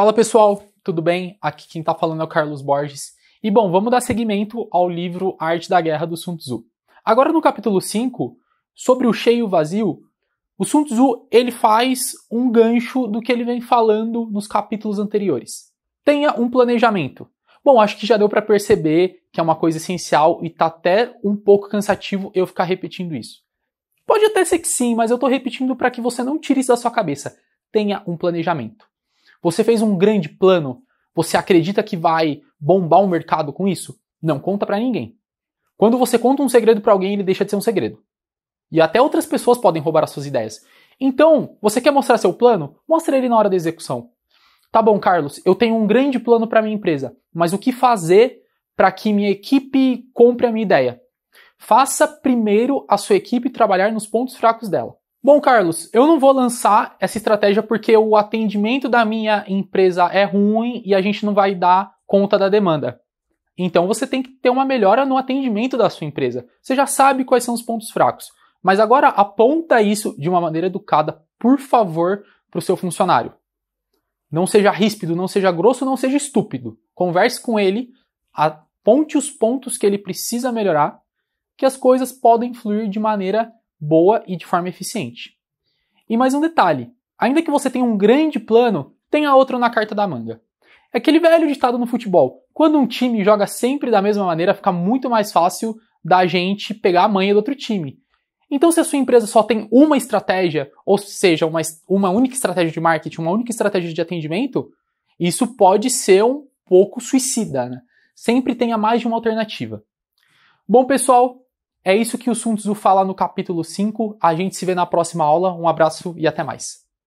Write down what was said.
Fala pessoal, tudo bem? Aqui quem está falando é o Carlos Borges. E bom, vamos dar seguimento ao livro Arte da Guerra do Sun Tzu. Agora no capítulo 5, sobre o cheio e o vazio, o Sun Tzu ele faz um gancho do que ele vem falando nos capítulos anteriores. Tenha um planejamento. Bom, acho que já deu para perceber que é uma coisa essencial e tá até um pouco cansativo eu ficar repetindo isso. Pode até ser que sim, mas eu tô repetindo para que você não tire isso da sua cabeça. Tenha um planejamento. Você fez um grande plano? Você acredita que vai bombar o mercado com isso? Não conta para ninguém. Quando você conta um segredo para alguém, ele deixa de ser um segredo. E até outras pessoas podem roubar as suas ideias. Então, você quer mostrar seu plano? Mostre ele na hora da execução. Tá bom, Carlos, eu tenho um grande plano para minha empresa, mas o que fazer para que minha equipe compre a minha ideia? Faça primeiro a sua equipe trabalhar nos pontos fracos dela. Bom, Carlos, eu não vou lançar essa estratégia porque o atendimento da minha empresa é ruim e a gente não vai dar conta da demanda. Então você tem que ter uma melhora no atendimento da sua empresa. Você já sabe quais são os pontos fracos, mas agora aponta isso de uma maneira educada, por favor, para o seu funcionário. Não seja ríspido, não seja grosso, não seja estúpido. Converse com ele, aponte os pontos que ele precisa melhorar, que as coisas podem fluir de maneira boa e de forma eficiente. E mais um detalhe: ainda que você tenha um grande plano, tenha outro na carta da manga. É aquele velho ditado no futebol: quando um time joga sempre da mesma maneira, fica muito mais fácil da gente pegar a manha do outro time. Então, se a sua empresa só tem uma estratégia, ou seja, uma, uma única estratégia de marketing, uma única estratégia de atendimento, isso pode ser um pouco suicida, né? Sempre tenha mais de uma alternativa. Bom, pessoal, é isso que o Sun Tzu fala no capítulo 5. A gente se vê na próxima aula. Um abraço e até mais.